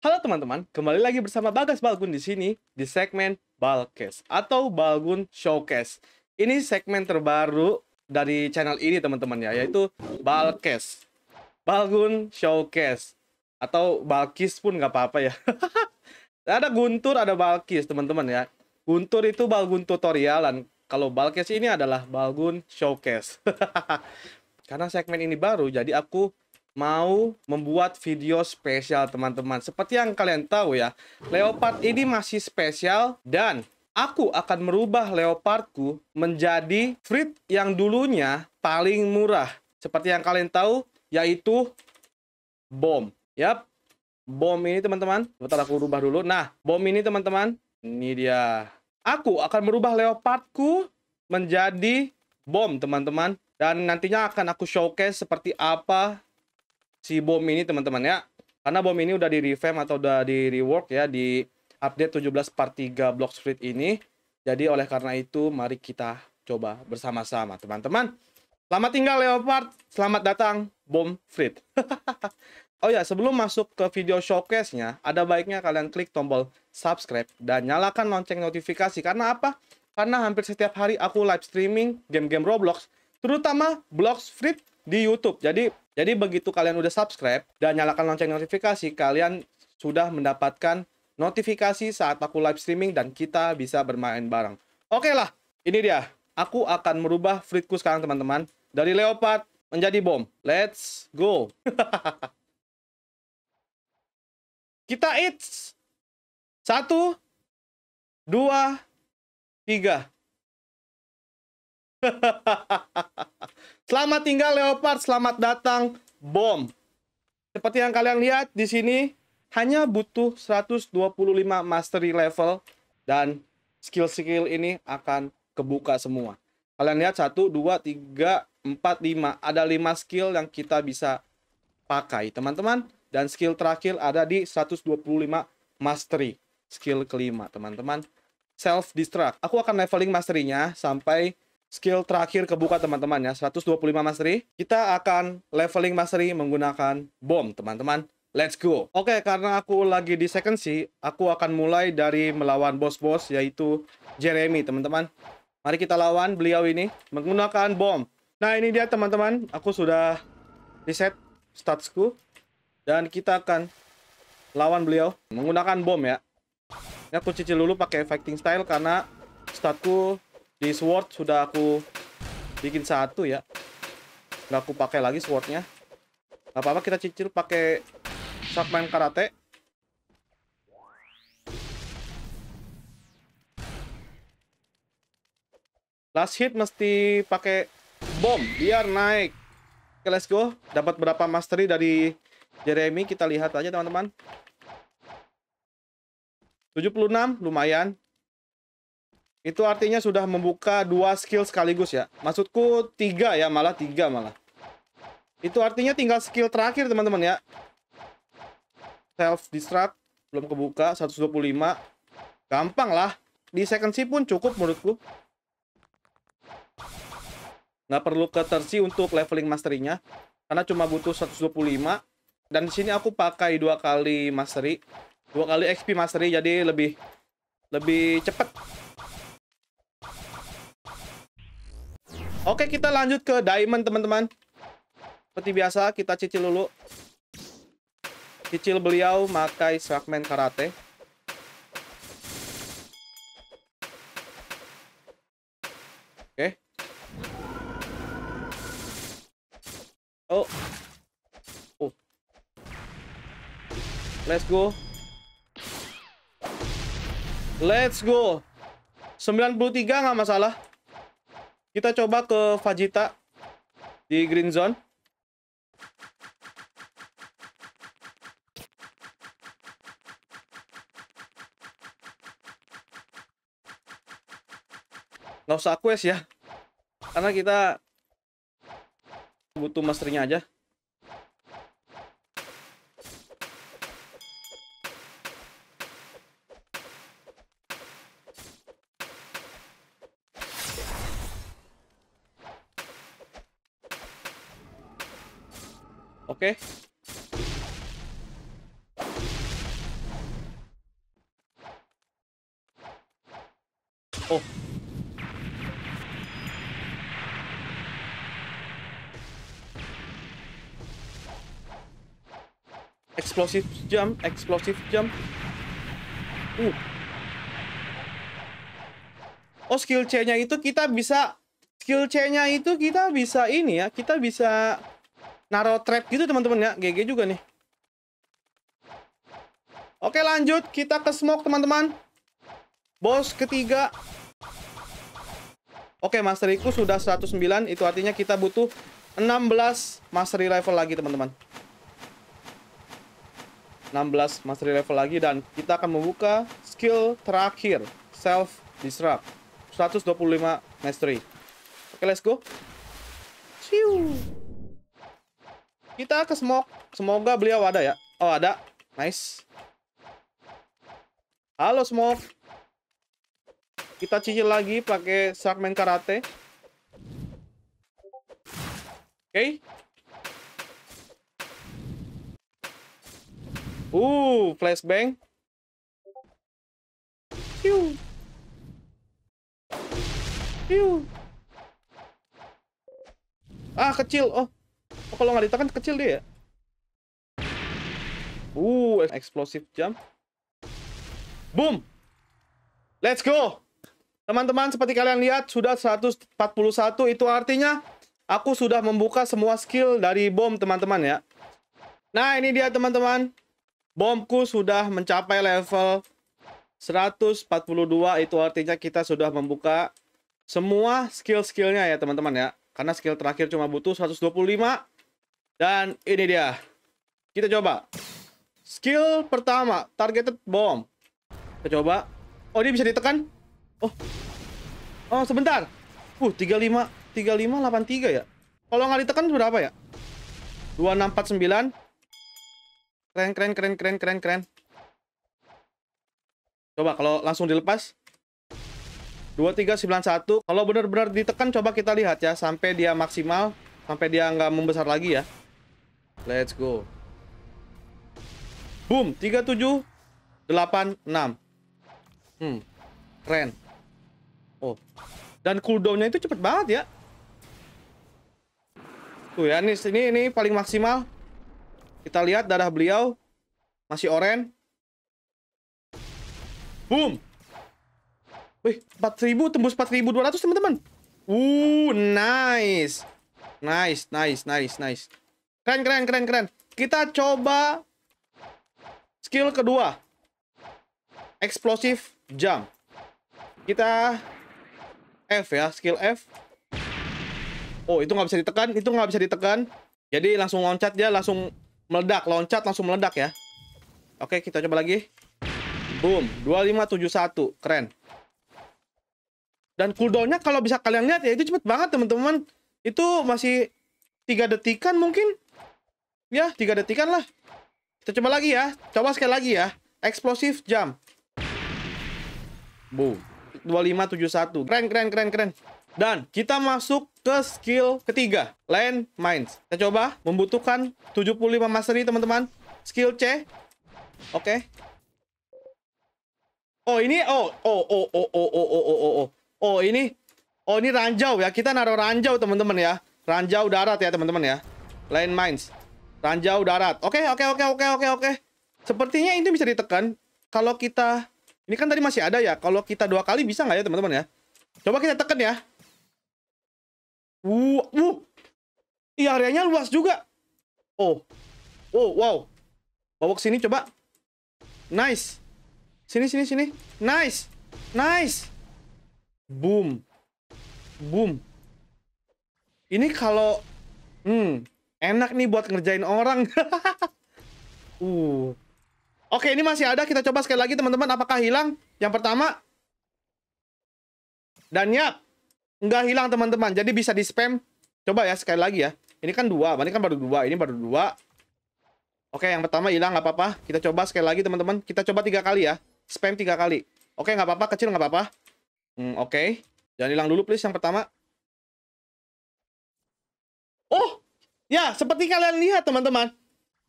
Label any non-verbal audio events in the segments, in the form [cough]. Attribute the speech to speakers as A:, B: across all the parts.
A: Halo teman-teman, kembali lagi bersama Bagas Balgun di sini di segmen Balkes atau Balgun Showcase. Ini segmen terbaru dari channel ini teman-teman ya, yaitu Balkes. Balgun Showcase atau Balkis pun nggak apa-apa ya. [laughs] ada Guntur, ada Balkis teman-teman ya. Guntur itu Balgun Tutorial dan Kalau Balkes ini adalah Balgun Showcase. [laughs] Karena segmen ini baru, jadi aku mau membuat video spesial teman-teman. Seperti yang kalian tahu ya, leopard ini masih spesial dan aku akan merubah leopardku menjadi frit yang dulunya paling murah. Seperti yang kalian tahu, yaitu bom. Yap, bom ini teman-teman. Bentar aku rubah dulu. Nah, bom ini teman-teman. Ini dia. Aku akan merubah leopardku menjadi bom teman-teman. Dan nantinya akan aku showcase seperti apa si bom ini teman-teman ya. Karena bom ini udah di revamp atau udah di rework ya di update 17 part 3 Block split ini. Jadi oleh karena itu mari kita coba bersama-sama teman-teman. Selamat tinggal Leopard, selamat datang Bom Frit. [laughs] oh ya, sebelum masuk ke video showcase-nya, ada baiknya kalian klik tombol subscribe dan nyalakan lonceng notifikasi. Karena apa? Karena hampir setiap hari aku live streaming game-game Roblox, terutama Blox Frit di YouTube. Jadi jadi begitu kalian udah subscribe dan nyalakan lonceng notifikasi, kalian sudah mendapatkan notifikasi saat aku live streaming dan kita bisa bermain bareng. Oke okay lah, ini dia. Aku akan merubah fritku sekarang teman-teman. Dari leopard menjadi bom. Let's go. [laughs] kita it's. Satu, dua, tiga. [laughs] selamat tinggal Leopard, selamat datang bom. Seperti yang kalian lihat di sini hanya butuh 125 mastery level dan skill-skill ini akan kebuka semua. Kalian lihat 1 2 3 4 5 ada 5 skill yang kita bisa pakai, teman-teman. Dan skill terakhir ada di 125 mastery, skill kelima, teman-teman. Self destruct. Aku akan leveling masterinya sampai skill terakhir kebuka teman-teman ya 125 mastery kita akan leveling mastery menggunakan bom teman-teman Let's go. Oke, karena aku lagi di second C, aku akan mulai dari melawan bos-bos yaitu Jeremy, teman-teman. Mari kita lawan beliau ini menggunakan bom. Nah, ini dia teman-teman. Aku sudah reset statsku dan kita akan lawan beliau menggunakan bom ya. Ini aku cicil dulu pakai fighting style karena statku di sword sudah aku bikin satu ya. Nggak aku pakai lagi swordnya. nggak apa-apa kita cicil pakai main karate. Last hit mesti pakai bom biar naik. Oke, let's go. Dapat berapa mastery dari Jeremy? Kita lihat aja, teman-teman. 76 lumayan itu artinya sudah membuka dua skill sekaligus ya. Maksudku tiga ya, malah tiga malah. Itu artinya tinggal skill terakhir teman-teman ya. Self destruct belum kebuka 125. Gampang lah. Di second sih pun cukup menurutku. Nggak perlu ke tersi untuk leveling masterinya karena cuma butuh 125 dan di sini aku pakai dua kali mastery, dua kali XP mastery jadi lebih lebih cepat Oke, kita lanjut ke diamond, teman-teman. Seperti biasa, kita cicil dulu. Cicil beliau pakai fragment karate. Oke. Oh. Oh. Let's go. Let's go. 93 nggak masalah. Kita coba ke Fajita di green zone. Nggak usah quest ya. Karena kita butuh masternya aja. Oke. Okay. Oh. Explosive jump, explosive jump. Uh. Oh, skill C-nya itu kita bisa skill C-nya itu kita bisa ini ya, kita bisa naro trap gitu teman-teman ya. GG juga nih. Oke lanjut, kita ke smoke teman-teman. Bos ketiga. Oke, masteriku sudah 109, itu artinya kita butuh 16 mastery level lagi teman-teman. 16 mastery level lagi dan kita akan membuka skill terakhir, self disrupt. 125 mastery. Oke, let's go. Ciu. Kita ke smoke. Semoga beliau ada ya. Oh, ada. Nice. Halo, smoke. Kita cicil lagi pakai segmen karate. Oke. Okay. Uh, flashbang. Piu. Piu. Ah, kecil. Oh, kalau nggak ditekan kecil dia ya. Uh, eksplosif jump. Boom. Let's go. Teman-teman, seperti kalian lihat, sudah 141. Itu artinya aku sudah membuka semua skill dari bom, teman-teman ya. Nah, ini dia, teman-teman. Bomku sudah mencapai level 142. Itu artinya kita sudah membuka semua skill-skillnya ya, teman-teman ya. Karena skill terakhir cuma butuh 125. Dan ini dia. Kita coba. Skill pertama, targeted bomb. Kita coba. Oh, dia bisa ditekan. Oh. Oh, sebentar. Uh, 35 35 83 ya. Kalau nggak ditekan berapa ya? 2649. Keren keren keren keren keren keren. Coba kalau langsung dilepas 2391 Kalau benar-benar ditekan coba kita lihat ya Sampai dia maksimal Sampai dia nggak membesar lagi ya Let's go. Boom, 37 86. Hmm. Keren. Oh. Dan cooldown-nya itu cepet banget ya. Tuh ya, ini ini ini paling maksimal. Kita lihat darah beliau masih oren. Boom. Wih, 4000 tembus 4200, teman-teman. Uh, nice. Nice, nice, nice, nice. Keren, keren, keren, keren. Kita coba skill kedua. Explosive jump. Kita F ya, skill F. Oh, itu nggak bisa ditekan, itu nggak bisa ditekan. Jadi langsung loncat dia, langsung meledak. Loncat langsung meledak ya. Oke, kita coba lagi. Boom, 2571. Keren. Dan cooldownnya kalau bisa kalian lihat ya, itu cepet banget teman-teman. Itu masih tiga detikan mungkin Ya, tiga detikan lah. Kita coba lagi ya. Coba sekali lagi ya. Eksplosif jam. Boom. 2571. Keren, keren, keren, keren. Dan kita masuk ke skill ketiga. Land Mines. Kita coba. Membutuhkan 75 mastery, teman-teman. Skill C. Oke. Okay. Oh, ini. Oh, oh, oh, oh, oh, oh, oh, oh, oh, oh. Oh, ini. Oh, ini ranjau ya. Kita naruh ranjau, teman-teman ya. Ranjau darat ya, teman-teman ya. Land Mines. Ranjau darat. Oke, okay, oke, okay, oke, okay, oke, oke, oke. Sepertinya ini bisa ditekan kalau kita ini kan tadi masih ada ya. Kalau kita dua kali bisa nggak ya teman-teman ya? Coba kita tekan ya. Uh, uh. Iya, areanya luas juga. Oh. Oh, wow. Bawa ke sini coba. Nice. Sini, sini, sini. Nice. Nice. Boom. Boom. Ini kalau... Hmm. Enak nih buat ngerjain orang. [laughs] uh. Oke, ini masih ada. Kita coba sekali lagi, teman-teman. Apakah hilang? Yang pertama. Dan ya, nggak hilang, teman-teman. Jadi bisa di-spam. Coba ya, sekali lagi ya. Ini kan dua. Ini kan baru dua. Ini baru dua. Oke, yang pertama hilang. Nggak apa-apa. Kita coba sekali lagi, teman-teman. Kita coba tiga kali ya. Spam tiga kali. Oke, nggak apa-apa. Kecil nggak apa-apa. Hmm, Oke. Jangan hilang dulu, please. Yang pertama. Oh! Ya, seperti kalian lihat teman-teman.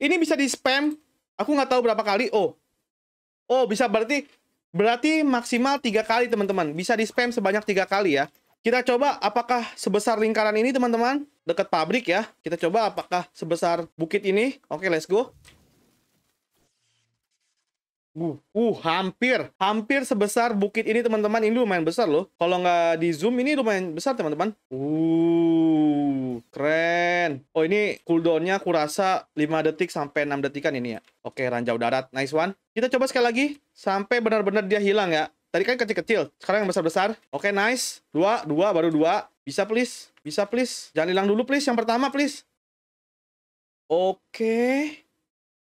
A: Ini bisa di spam. Aku nggak tahu berapa kali. Oh. Oh, bisa berarti berarti maksimal tiga kali teman-teman. Bisa di spam sebanyak tiga kali ya. Kita coba apakah sebesar lingkaran ini teman-teman. Dekat pabrik ya. Kita coba apakah sebesar bukit ini. Oke, let's go. Uh, uh, hampir, hampir sebesar bukit ini teman-teman. Ini lumayan besar loh. Kalau nggak di zoom ini lumayan besar teman-teman. Uh, keren. Oh, ini cooldownnya aku rasa 5 detik sampai 6 detikan ini ya. Oke, ranjau darat. Nice one. Kita coba sekali lagi. Sampai benar-benar dia hilang ya. Tadi kan kecil-kecil. Sekarang yang besar-besar. Oke, nice. Dua, dua, baru dua. Bisa, please. Bisa, please. Jangan hilang dulu, please. Yang pertama, please. Oke.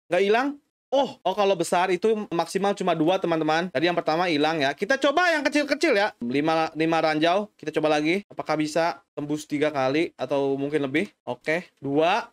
A: Nggak hilang. Oh, oh kalau besar itu maksimal cuma dua teman-teman. Tadi yang pertama hilang ya. Kita coba yang kecil-kecil ya. Lima, lima ranjau. Kita coba lagi. Apakah bisa tembus tiga kali atau mungkin lebih? Oke, dua.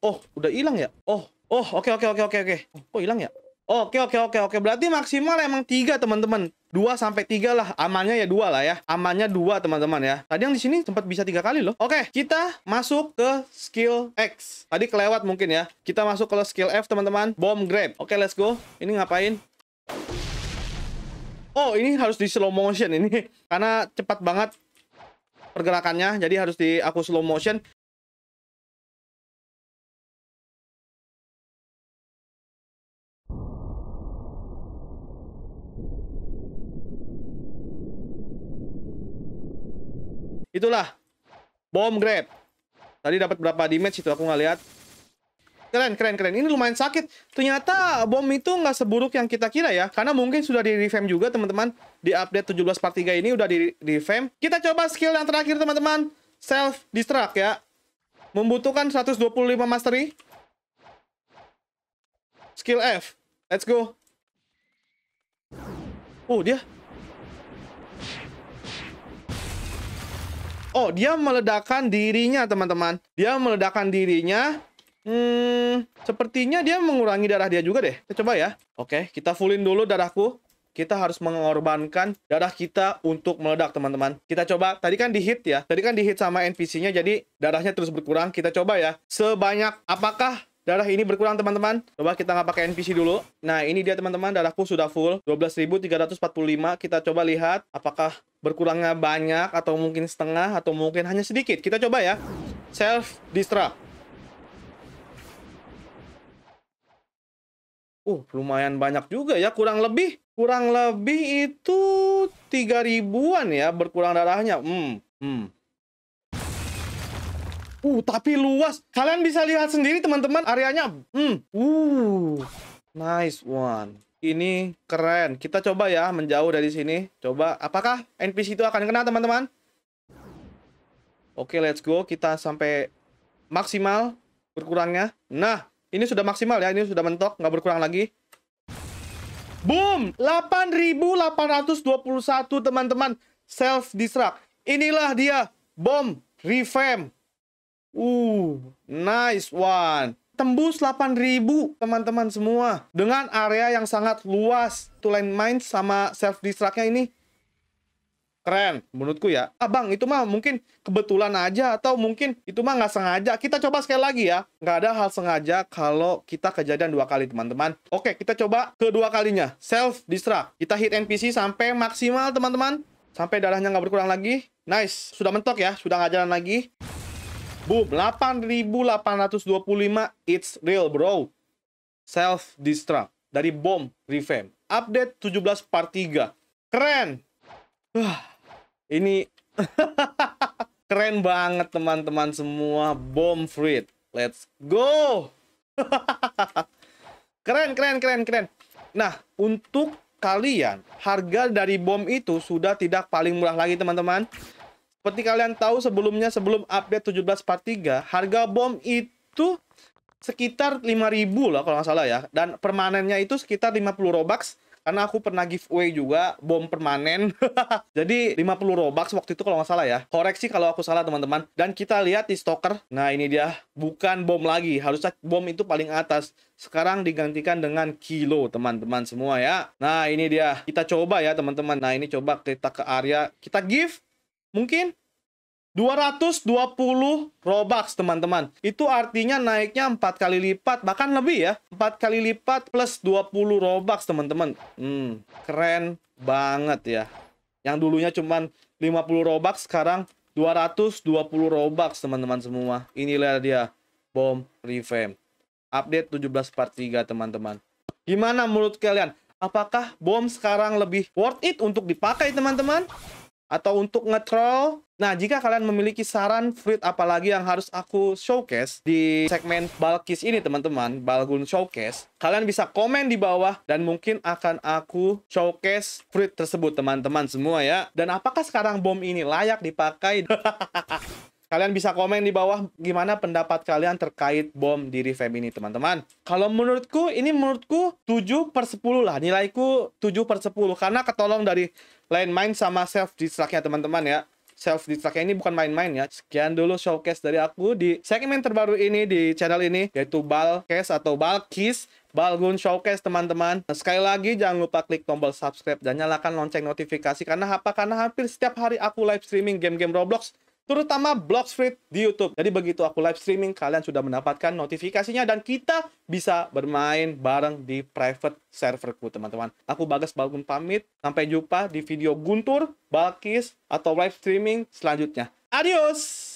A: Oh, udah hilang ya? Oh, oh, oke oke oke oke oke. Oh, hilang ya? Oke oke oke oke berarti maksimal emang tiga teman-teman dua sampai tiga lah. Amannya ya dua lah ya. Amannya dua teman-teman ya. Tadi yang di sini sempat bisa tiga kali loh. Oke, kita masuk ke skill X. Tadi kelewat mungkin ya. Kita masuk ke skill F teman-teman. Bomb grab. Oke, let's go. Ini ngapain? Oh, ini harus di slow motion ini. [laughs] Karena cepat banget pergerakannya. Jadi harus di aku slow motion. Itulah bom grab. Tadi dapat berapa damage itu aku nggak lihat. Keren, keren, keren. Ini lumayan sakit. Ternyata bom itu nggak seburuk yang kita kira ya. Karena mungkin sudah di revamp juga teman-teman. Di update 17 part 3 ini udah di revamp. Kita coba skill yang terakhir teman-teman. Self destruct ya. Membutuhkan 125 mastery. Skill F. Let's go. Oh, dia Oh, dia meledakkan dirinya, teman-teman. Dia meledakkan dirinya. Hmm, sepertinya dia mengurangi darah dia juga deh. Kita coba ya. Oke, kita fullin dulu darahku. Kita harus mengorbankan darah kita untuk meledak, teman-teman. Kita coba. Tadi kan di-hit ya. Tadi kan di-hit sama NPC-nya, jadi darahnya terus berkurang. Kita coba ya. Sebanyak apakah Darah ini berkurang teman-teman. Coba kita nggak pakai NPC dulu. Nah ini dia teman-teman darahku sudah full. 12.345. Kita coba lihat apakah berkurangnya banyak atau mungkin setengah atau mungkin hanya sedikit. Kita coba ya. Self distract. Uh, lumayan banyak juga ya, kurang lebih kurang lebih itu 3000 ribuan ya berkurang darahnya. Hmm, hmm. Uh, tapi luas. Kalian bisa lihat sendiri teman-teman areanya. Hmm. Uh. Nice one. Ini keren. Kita coba ya menjauh dari sini. Coba apakah NPC itu akan kena teman-teman? Oke, okay, let's go. Kita sampai maksimal berkurangnya. Nah, ini sudah maksimal ya. Ini sudah mentok, nggak berkurang lagi. Boom! 8821 teman-teman. Self destruct. Inilah dia bom revamp Uh, nice one. Tembus 8000 teman-teman semua dengan area yang sangat luas. Two lane sama self destructnya ini keren menurutku ya. Abang ah, itu mah mungkin kebetulan aja atau mungkin itu mah nggak sengaja. Kita coba sekali lagi ya. Nggak ada hal sengaja kalau kita kejadian dua kali teman-teman. Oke, kita coba kedua kalinya. Self destruct. Kita hit NPC sampai maksimal teman-teman. Sampai darahnya nggak berkurang lagi. Nice. Sudah mentok ya. Sudah nggak jalan lagi. Boom, 8825 it's real bro. Self destruct dari bom revamp. Update 17 part 3. Keren. Uh, ini [laughs] keren banget teman-teman semua bom free. Let's go. [laughs] keren keren keren keren. Nah, untuk kalian harga dari bom itu sudah tidak paling murah lagi teman-teman. Seperti kalian tahu sebelumnya sebelum update 1743, harga bom itu sekitar 5000 lah kalau nggak salah ya. Dan permanennya itu sekitar 50 Robux karena aku pernah giveaway juga bom permanen. [laughs] Jadi 50 Robux waktu itu kalau nggak salah ya. Koreksi kalau aku salah teman-teman. Dan kita lihat di stoker. Nah, ini dia bukan bom lagi. Harusnya bom itu paling atas. Sekarang digantikan dengan kilo teman-teman semua ya. Nah, ini dia. Kita coba ya teman-teman. Nah, ini coba kita ke area kita give mungkin 220 Robux teman-teman. Itu artinya naiknya 4 kali lipat bahkan lebih ya. 4 kali lipat plus 20 Robux teman-teman. Hmm, keren banget ya. Yang dulunya cuman 50 Robux sekarang 220 Robux teman-teman semua. Inilah dia bom revamp. Update 17 part 3 teman-teman. Gimana menurut kalian? Apakah bom sekarang lebih worth it untuk dipakai teman-teman? atau untuk ngetrol. Nah, jika kalian memiliki saran fruit apalagi yang harus aku showcase di segmen Balkis ini, teman-teman, Balgun Showcase, kalian bisa komen di bawah dan mungkin akan aku showcase fruit tersebut, teman-teman semua ya. Dan apakah sekarang bom ini layak dipakai? [laughs] Kalian bisa komen di bawah gimana pendapat kalian terkait bom diri fem ini, teman-teman. Kalau menurutku, ini menurutku 7 per 10 lah. Nilaiku 7 per 10. Karena ketolong dari lain main sama self destruct ya teman-teman ya self destruct ini bukan main-main ya. Sekian dulu showcase dari aku di segmen terbaru ini di channel ini yaitu case atau Balkis Balgun Showcase teman-teman. Nah, sekali lagi jangan lupa klik tombol subscribe dan nyalakan lonceng notifikasi karena apa? Karena hampir setiap hari aku live streaming game-game Roblox terutama blog street di YouTube. Jadi begitu aku live streaming, kalian sudah mendapatkan notifikasinya dan kita bisa bermain bareng di private serverku, teman-teman. Aku Bagas Balgun pamit. Sampai jumpa di video Guntur, Balkis, atau live streaming selanjutnya. Adios!